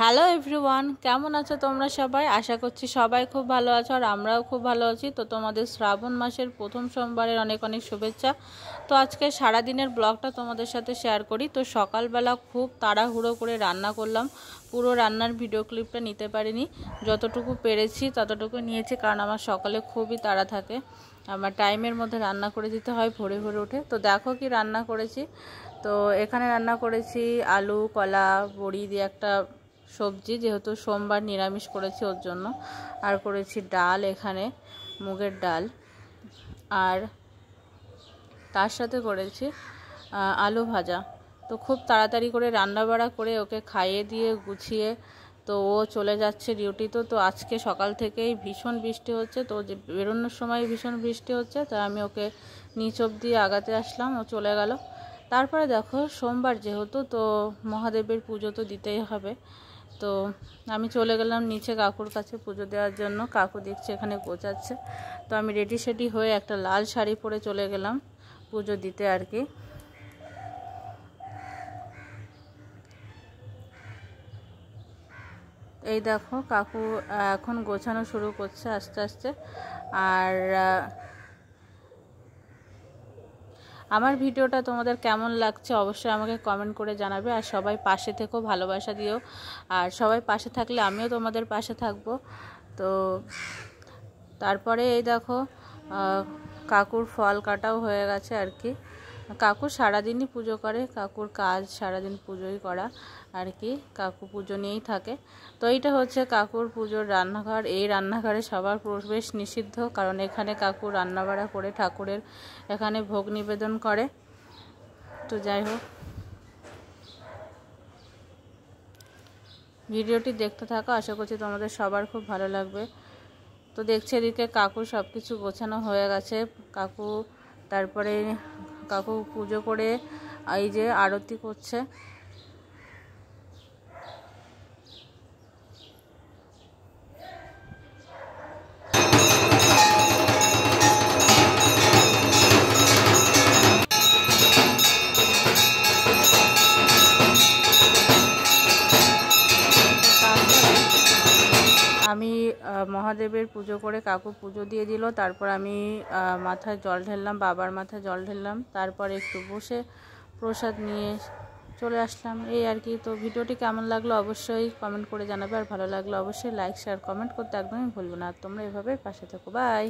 hello everyone কেমন আছো তোমরা সবাই আশা করছি সবাই খুব ভালো আছো আর আমরাও খুব ভালো আছি তো তোমাদের শ্রাবণ মাসের প্রথম সোমবারের অনেক অনেক শুভেচ্ছা তো আজকে দিনের ব্লগটা তোমাদের সাথে শেয়ার করি তো সকালবেলা খুব তাড়াহুড়ো করে রান্না করলাম পুরো রান্নার ভিডিও ক্লিপটা নিতে পারিনি যতটুকু পেরেছি ততটুকু নিয়েছি কারণ আমার সকালে খুবই তাড়া থাকে আমার টাইমের মধ্যে রান্না করে দিতে হয় ভোরে ভোরে উঠে তো দেখো কি রান্না করেছি তো এখানে রান্না করেছি আলু কলা বড়ি দিয়ে একটা সবজি যেহেতু সোমবার নিরামিষ করেছি ওর জন্য আর করেছি ডাল এখানে মুগের ডাল আর তার সাথে করেছি আলু ভাজা তো খুব তাড়াতাড়ি করে রান্নাবাড়া করে ওকে খাইয়ে দিয়ে গুছিয়ে তো ও চলে যাচ্ছে ডিউটি তো তো আজকে সকাল থেকেই ভীষণ বৃষ্টি হচ্ছে তো যে বেরোনোর সময় ভীষণ বৃষ্টি হচ্ছে তাই আমি ওকে নিচ অব্দি আগাতে আসলাম ও চলে গেল তারপরে দেখো সোমবার যেহেতু তো মহাদেবের পুজো তো দিতেই হবে তো আমি চলে গেলাম নিচে কাকুর কাছে পুজো দেওয়ার জন্য কাকু দেখছে এখানে গোচাচ্ছে তো আমি রেডি সেডি হয়ে একটা লাল শাড়ি পরে চলে গেলাম পুজো দিতে আর কি এই দেখো কাকু এখন গোছানো শুরু করছে আস্তে আস্তে আর আমার ভিডিওটা তোমাদের কেমন লাগছে অবশ্যই আমাকে কমেন্ট করে জানাবে আর সবাই পাশে থেকেও ভালোবাসা দিও আর সবাই পাশে থাকলে আমিও তোমাদের পাশে থাকবো তো তারপরে এই দেখো কাকুর ফল কাটাও হয়ে গেছে আর কি কাকু সারাদিনই পুজো করে কাকুর কাজ সারাদিন পুজোই করা আর কি কাকু পুজো নিয়েই থাকে তো এইটা হচ্ছে কাকুর পুজোর রান্নাঘর এই রান্নাঘরে সবার প্রবেশ নিষিদ্ধ কারণ এখানে কাকু রান্নাবাড়া করে ঠাকুরের এখানে ভোগ নিবেদন করে তো যাই হোক ভিডিওটি দেখতে থাকো আশা করছি তোমাদের সবার খুব ভালো লাগবে তো দেখছে এদিকে কাকু সব কিছু গোছানো হয়ে গেছে কাকু তারপরে কাকু পুজো করে এই যে আরতি করছে আমি মহাদেবের পুজো করে কাকু পুজো দিয়ে দিল তারপর আমি মাথায় জল ঢেললাম বাবার মাথায় জল ঢেললাম তারপর একটু বসে প্রসাদ নিয়ে চলে আসলাম এই আর কি তো ভিডিওটি কেমন লাগলো অবশ্যই কমেন্ট করে জানাবে আর ভালো লাগলো অবশ্যই লাইক শেয়ার কমেন্ট করতে একদমই ভুলবো না তোমরা এভাবে পাশে থাকো বাই